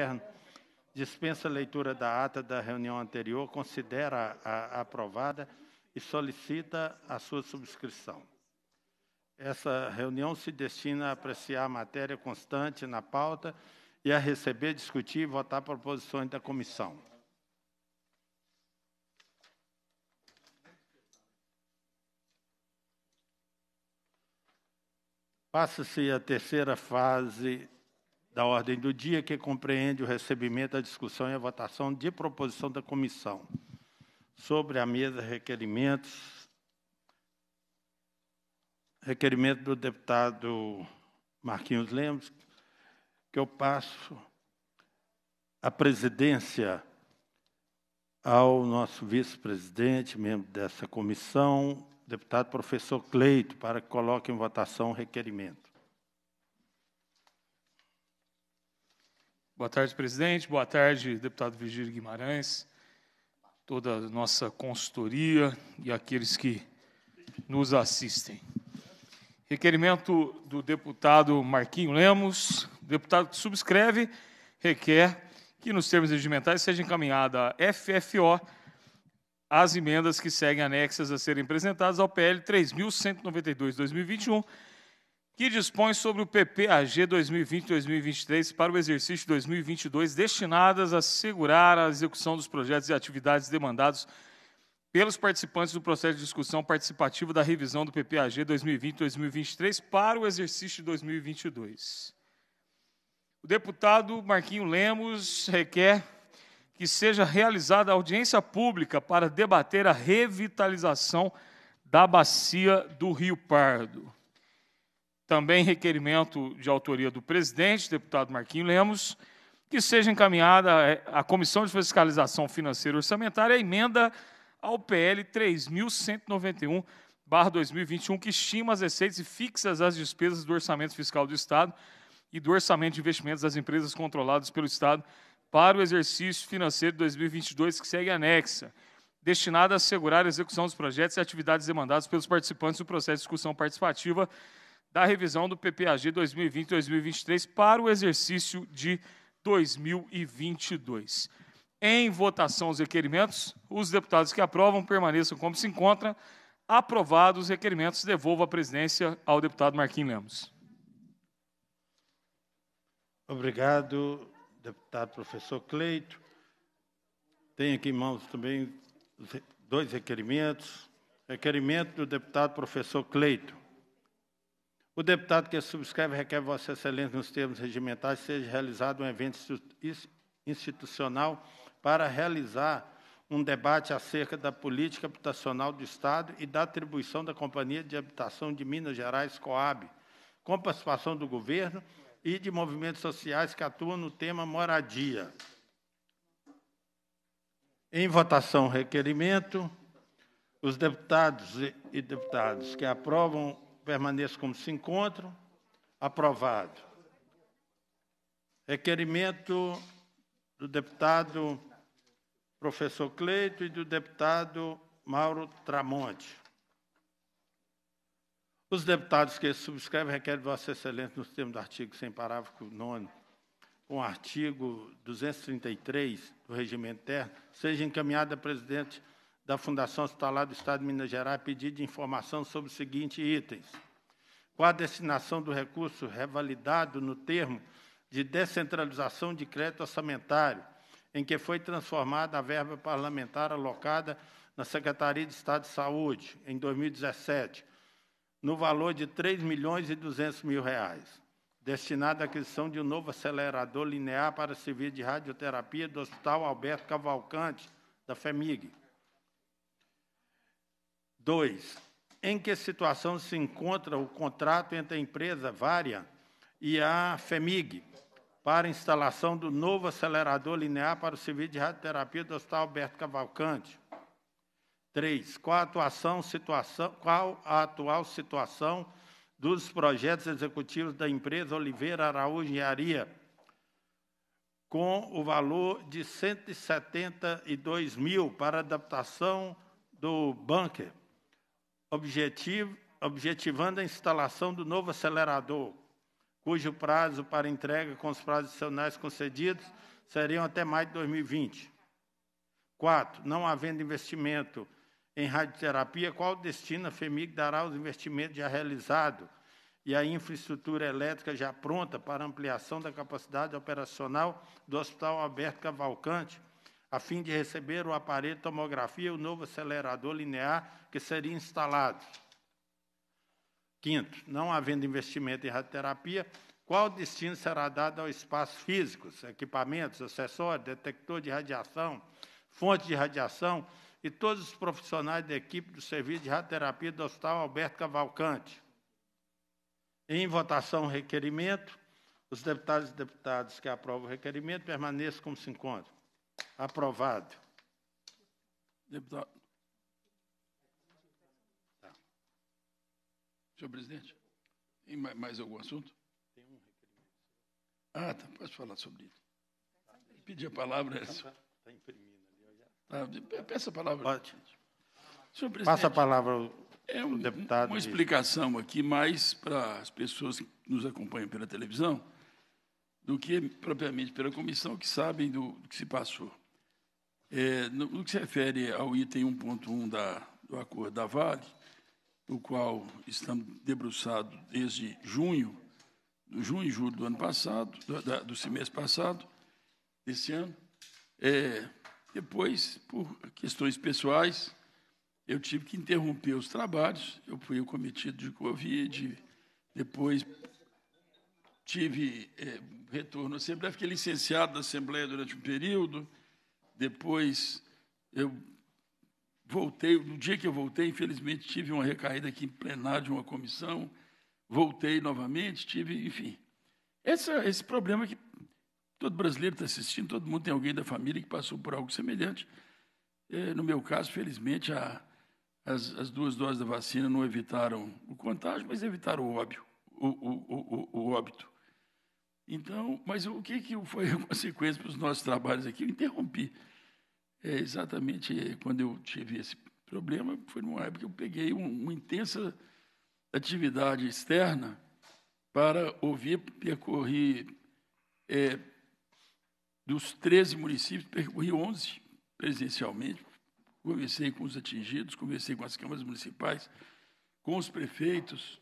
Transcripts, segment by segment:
externo. Dispensa a leitura da ata da reunião anterior, considera a, a aprovada e solicita a sua subscrição. Essa reunião se destina a apreciar a matéria constante na pauta e a receber, discutir e votar proposições da comissão. Passa-se a terceira fase da ordem do dia, que compreende o recebimento, a discussão e a votação de proposição da comissão. Sobre a mesa, requerimentos. Requerimento do deputado Marquinhos Lemos, que eu passo a presidência ao nosso vice-presidente, membro dessa comissão, deputado professor Cleito, para que coloque em votação o requerimento. Boa tarde, presidente. Boa tarde, deputado Virgílio Guimarães, toda a nossa consultoria e aqueles que nos assistem. Requerimento do deputado Marquinho Lemos, deputado que subscreve, requer que, nos termos regimentais, seja encaminhada à FFO as emendas que seguem anexas a serem apresentadas ao PL 3.192-2021, que dispõe sobre o PPAG 2020-2023 para o exercício 2022, destinadas a assegurar a execução dos projetos e atividades demandados pelos participantes do processo de discussão participativa da revisão do PPAG 2020-2023 para o exercício 2022. O deputado Marquinho Lemos requer que seja realizada audiência pública para debater a revitalização da bacia do Rio Pardo também requerimento de autoria do presidente, deputado Marquinho Lemos, que seja encaminhada à é, Comissão de Fiscalização Financeira e Orçamentária a emenda ao PL 3191 2021, que estima as receitas e fixa as despesas do orçamento fiscal do Estado e do orçamento de investimentos das empresas controladas pelo Estado para o exercício financeiro de 2022, que segue anexa, destinada a assegurar a execução dos projetos e atividades demandadas pelos participantes do processo de discussão participativa da revisão do PPAG 2020-2023 para o exercício de 2022. Em votação os requerimentos, os deputados que aprovam permaneçam como se encontram. Aprovados os requerimentos, devolvo a presidência ao deputado Marquinhos Lemos. Obrigado, deputado professor Cleito. Tenho aqui em mãos também dois requerimentos. Requerimento do deputado professor Cleito o deputado que subscreve requer Vossa Excelência, nos termos regimentais, seja realizado um evento institucional para realizar um debate acerca da política habitacional do Estado e da atribuição da Companhia de Habitação de Minas Gerais, Coab, com participação do governo e de movimentos sociais que atuam no tema moradia. Em votação, requerimento. Os deputados e deputadas que aprovam permaneça como se encontram. Aprovado. Requerimento do deputado professor Cleito e do deputado Mauro Tramonte. Os deputados que subscrevem requerem Vossa Excelência, nos termos do artigo 100, parágrafo 9, com o artigo 233 do Regimento Interno, seja encaminhada a presidente da Fundação Hospitalar do Estado de Minas Gerais pedido de informação sobre os seguintes itens. Qual a destinação do recurso revalidado no termo de descentralização de crédito orçamentário, em que foi transformada a verba parlamentar alocada na Secretaria de Estado de Saúde, em 2017, no valor de 3 milhões e 200 mil reais, destinada à aquisição de um novo acelerador linear para servir de radioterapia do Hospital Alberto Cavalcante, da FEMIG 2. Em que situação se encontra o contrato entre a empresa Varia e a FEMIG para instalação do novo acelerador linear para o serviço de radioterapia do Hospital Alberto Cavalcante? 3. Qual a, situação, qual a atual situação dos projetos executivos da empresa Oliveira Araújo Engenharia, com o valor de 172 mil para adaptação do bunker objetivo, objetivando a instalação do novo acelerador, cujo prazo para entrega com os prazos adicionais concedidos seriam até maio de 2020. Quatro, não havendo investimento em radioterapia, qual destino a FEMIG dará aos investimentos já realizados e a infraestrutura elétrica já pronta para ampliação da capacidade operacional do Hospital Alberto Cavalcante, a fim de receber o aparelho de tomografia e o novo acelerador linear que seria instalado. Quinto, não havendo investimento em radioterapia, qual destino será dado aos espaços físicos, equipamentos, acessórios, detector de radiação, fonte de radiação e todos os profissionais da equipe do serviço de radioterapia do Hospital Alberto Cavalcante? Em votação, requerimento. Os deputados e deputadas que aprovam o requerimento permaneçam como se encontram. Aprovado. Deputado. Tá. Senhor presidente, tem mais algum assunto? Tem um requerimento. Ah, tá, pode falar sobre isso. Pedir a palavra. Está é imprimindo ali. Tá, peça a palavra. Pode. Senhor presidente. Passa a palavra ao é um, deputado. Uma explicação aqui, mais para as pessoas que nos acompanham pela televisão do que propriamente pela comissão, que sabem do, do que se passou. É, no, no, que se refere ao item 1.1 da, do acordo da Vale, o qual estamos debruçados desde junho, junho e julho do ano passado, do, da, do semestre passado, desse ano, é, depois, por questões pessoais, eu tive que interromper os trabalhos. Eu fui acometido de Covid, depois tive é, retorno à Assembleia, fiquei licenciado da Assembleia durante um período, depois eu voltei, no dia que eu voltei, infelizmente, tive uma recaída aqui em plenário de uma comissão, voltei novamente, tive, enfim. esse problema que todo brasileiro está assistindo, todo mundo tem alguém da família que passou por algo semelhante. É, no meu caso, felizmente, a, as, as, duas doses da vacina não evitaram o contágio, mas evitaram o O, o, o, o óbito. Então, mas o que, que foi a consequência para os nossos trabalhos aqui? Eu interrompi. É, exatamente é, quando eu tive esse problema, foi numa época que eu peguei uma intensa atividade externa para ouvir, percorrer é, dos 13 municípios, percorri 11 presencialmente, conversei com os atingidos, conversei com as câmaras municipais, com os prefeitos,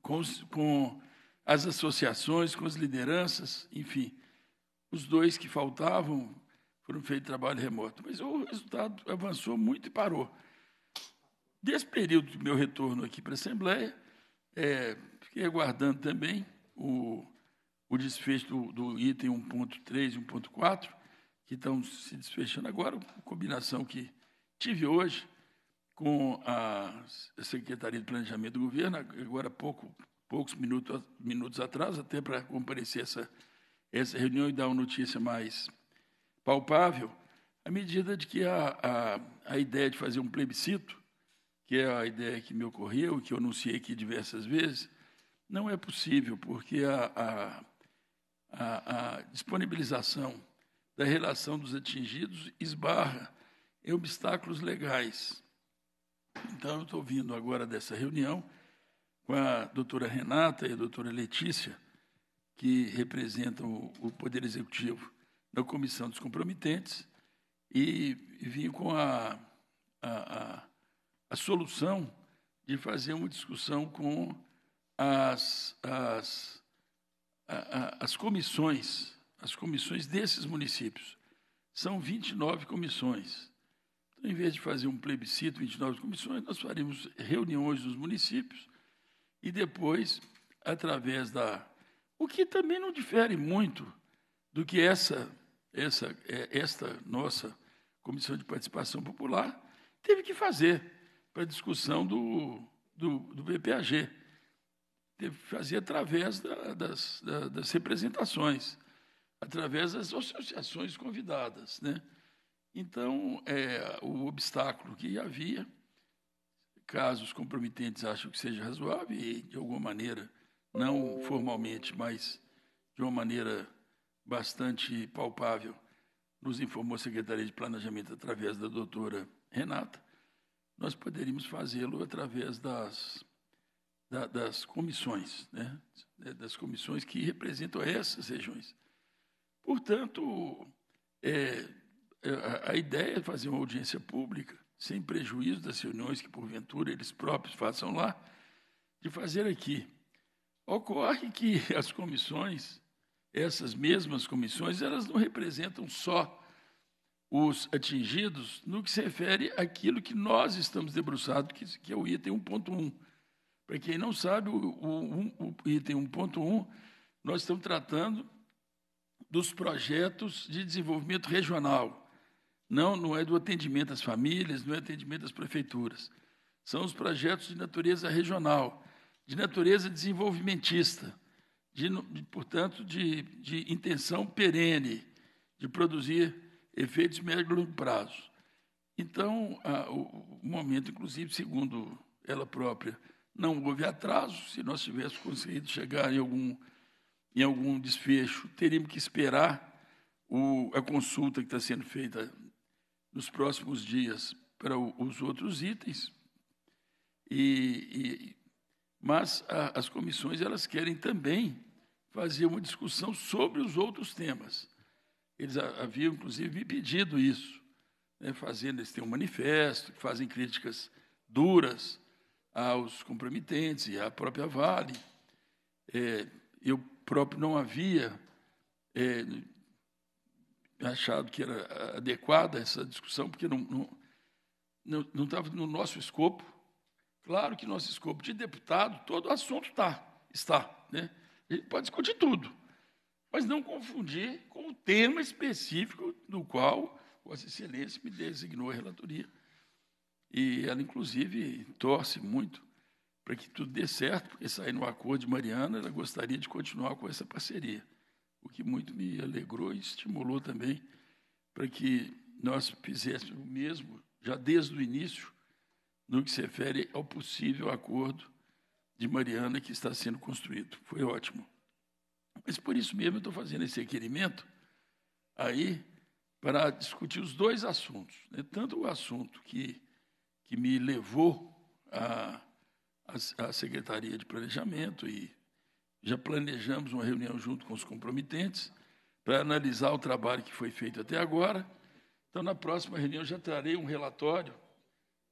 com, os, com as associações, com as lideranças, enfim. Os dois que faltavam foram feitos trabalho remoto. Mas o resultado avançou muito e parou. Desse período do meu retorno aqui para a Assembleia, é, fiquei aguardando também o, o desfecho do, do item 1.3 e 1.4, que estão se desfechando agora, combinação que tive hoje com a Secretaria de Planejamento do Governo, agora há pouco poucos minutos, minutos atrás, até para comparecer essa, essa reunião e dar uma notícia mais palpável, à medida de que a, a, a ideia de fazer um plebiscito, que é a ideia que me ocorreu, que eu anunciei aqui diversas vezes, não é possível, porque a, a, a disponibilização da relação dos atingidos esbarra em obstáculos legais. Então, eu estou vindo agora dessa reunião com a doutora Renata e a doutora Letícia, que representam o, Poder Executivo na Comissão dos Comprometentes, e vim com a, a, a, a solução de fazer uma discussão com as, as, a, as comissões, as comissões desses municípios. São 29 comissões. Então, em vez de fazer um plebiscito, 29 comissões, nós faremos reuniões nos municípios e depois através da. O que também não difere muito do que essa, essa, é, esta nossa Comissão de Participação Popular teve que fazer para a discussão do, do, do BPAG. Teve que fazer através da, das, da, das representações, através das associações convidadas. Né? Então, é, o obstáculo que havia caso os comprometentes acham que seja razoável, e de alguma maneira, não formalmente, mas de uma maneira bastante palpável, nos informou a Secretaria de Planejamento através da doutora Renata, nós poderíamos fazê-lo através das, da, das comissões, né? É, das comissões que representam essas regiões. Portanto, é, é, a, a ideia é fazer uma audiência pública sem prejuízo das reuniões que porventura eles próprios façam lá, de fazer aqui. Ocorre que as comissões, essas mesmas comissões, elas não representam só os atingidos no que se refere àquilo que nós estamos debruçados, que, é o item 1.1. Para quem não sabe, o, o, o item 1.1, nós estamos tratando dos projetos de desenvolvimento regional, não, não é do atendimento às famílias, não é atendimento às prefeituras. São os projetos de natureza regional, de natureza desenvolvimentista, de, portanto, de, de intenção perene de produzir efeitos médio e longo prazo. Então, a, o, o momento, inclusive, segundo ela própria, não houve atraso. Se nós tivéssemos conseguido chegar em algum, em algum desfecho, teríamos que esperar o, a consulta que está sendo feita nos próximos dias para os outros itens. E, e mas a, as comissões elas querem também fazer uma discussão sobre os outros temas. Eles haviam, inclusive, me pedido isso, né, fazendo, eles têm um manifesto, fazem críticas duras aos comprometentes e à própria Vale. É, eu próprio não havia é, achado que era eh, adequada essa discussão, porque não, não, não, estava no nosso escopo. Claro que nosso escopo de deputado, todo assunto tá, está. Né? A gente pode discutir tudo, mas não confundir com o tema específico do qual Vossa Excelência me designou a relatoria. E ela, inclusive, torce muito para que tudo dê certo, porque saindo do acordo de Mariana, ela gostaria de continuar com essa parceria o que muito me alegrou e estimulou também para que nós fizéssemos o mesmo, já desde o início, no que se refere ao possível acordo de Mariana que está sendo construído. Foi ótimo. Mas por isso mesmo eu estou fazendo esse requerimento aí para discutir os dois assuntos. Né? Tanto o assunto que, que me levou à a, a, a, Secretaria de Planejamento e já planejamos uma reunião junto com os comprometentes para analisar o trabalho que foi feito até agora. Então, na próxima reunião, já trarei um relatório.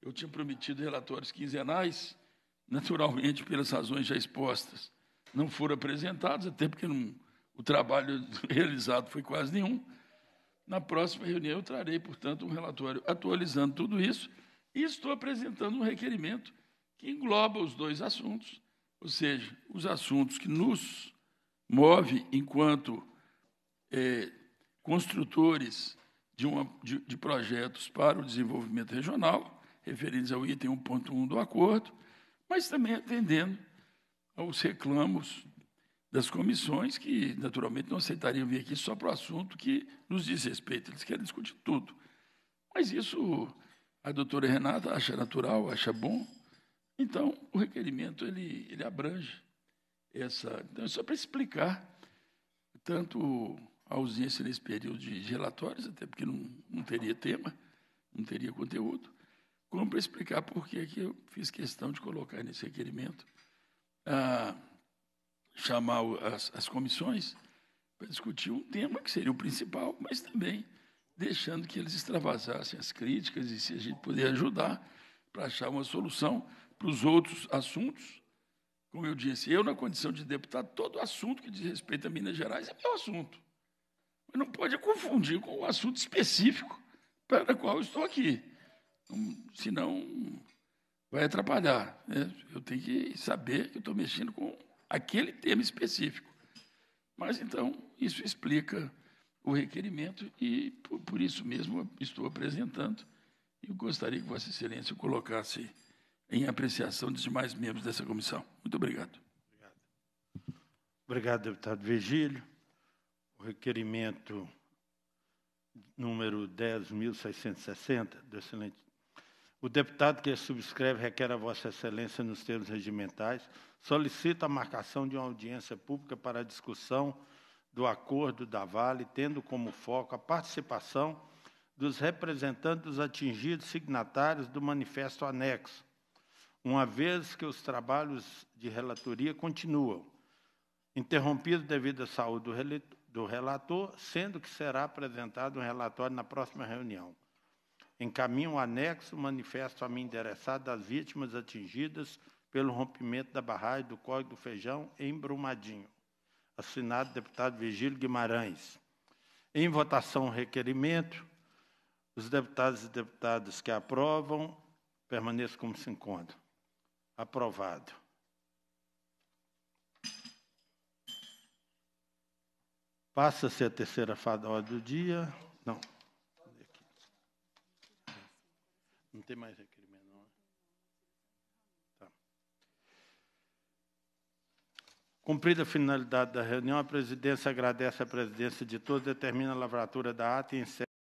Eu tinha prometido relatórios quinzenais, naturalmente, pelas razões já expostas, não foram apresentados, até porque não, o trabalho realizado foi quase nenhum. Na próxima reunião, eu trarei, portanto, um relatório atualizando tudo isso e estou apresentando um requerimento que engloba os dois assuntos ou seja, os assuntos que nos move enquanto é, construtores de, uma, de, de, projetos para o desenvolvimento regional, referidos ao item 1.1 do acordo, mas também atendendo aos reclamos das comissões, que naturalmente não aceitariam vir aqui só para o assunto que nos diz respeito, eles querem discutir tudo. Mas isso a doutora Renata acha natural, acha bom, então, o requerimento ele, ele abrange essa. Então, é só para explicar tanto a ausência nesse período de relatórios, até porque não, não teria tema, não teria conteúdo, como para explicar por que eu fiz questão de colocar nesse requerimento, ah, chamar as, as comissões para discutir um tema que seria o principal, mas também deixando que eles extravasassem as críticas e se a gente puder ajudar para achar uma solução para os outros assuntos. Como eu disse, eu, na condição de deputado, todo assunto que diz respeito a Minas Gerais é meu assunto. Mas não pode confundir com o assunto específico para o qual estou aqui. Então, senão, vai atrapalhar. Né? Eu tenho que saber que estou mexendo com aquele tema específico. Mas, então, isso explica o requerimento e, por, por isso mesmo, estou apresentando. E gostaria que Vossa Excelência colocasse em apreciação dos demais membros dessa comissão. Muito obrigado. Obrigado, obrigado deputado Virgílio. O requerimento número 10.660 do excelente. O deputado que subscreve requer a Vossa Excelência, nos termos regimentais, solicita a marcação de uma audiência pública para a discussão do acordo da Vale, tendo como foco a participação dos representantes dos atingidos signatários do manifesto anexo, uma vez que os trabalhos de relatoria continuam, interrompidos devido à saúde do relator, sendo que será apresentado um relatório na próxima reunião. Encaminho o um anexo manifesto a mim endereçado das vítimas atingidas pelo rompimento da barragem do Córrego do Feijão em Brumadinho. Assinado deputado Virgílio Guimarães. Em votação, requerimento. Os deputados e deputadas que aprovam permaneçam como se encontram. Aprovado. Passa-se a terceira fada do dia. Não. Não tem mais aquele menor. Tá. Cumprida a finalidade da reunião, a presidência agradece a presidência de todos, determina a lavratura da ata e encerra.